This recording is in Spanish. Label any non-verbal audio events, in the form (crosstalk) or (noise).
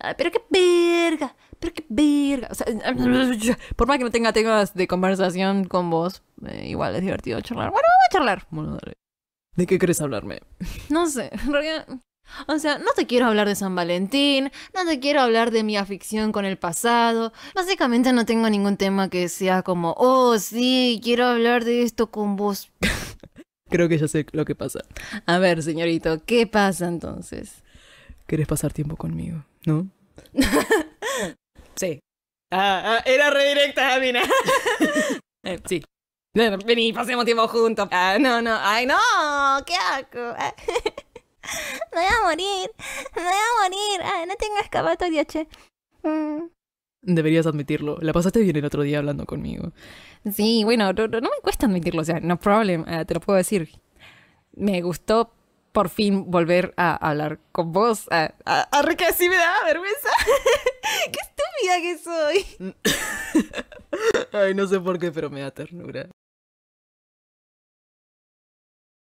Ah, pero qué verga, pero qué verga. O sea, (laughs) por más que no tenga temas de conversación con vos, eh, igual es divertido charlar. Bueno, vamos a charlar. ¿De qué querés hablarme? No sé, O sea, no te quiero hablar de San Valentín, no te quiero hablar de mi afición con el pasado. Básicamente no tengo ningún tema que sea como, oh, sí, quiero hablar de esto con vos. (laughs) Creo que ya sé lo que pasa. A ver, señorito, ¿qué pasa entonces? querés pasar tiempo conmigo, ¿no? (laughs) sí. Ah, ah, era redirecta, Amina. (laughs) Eh, sí. Vení, pasemos tiempo juntos. Ah, no, no. Ay, no. ¿Qué asco. (laughs) Me voy a morir. Me voy a morir. no tengo escapatoria, che. Mm. Deberías admitirlo. La pasaste bien el otro día hablando conmigo. Sí, bueno, no, me cuesta admitirlo. O sea, no problem. te lo puedo decir. Me gustó por fin volver a hablar con vos. A, a, Rica, sí me da vergüenza. (laughs) ¡Qué estúpida que soy! (laughs) Ay, no sé por qué, pero me da ternura.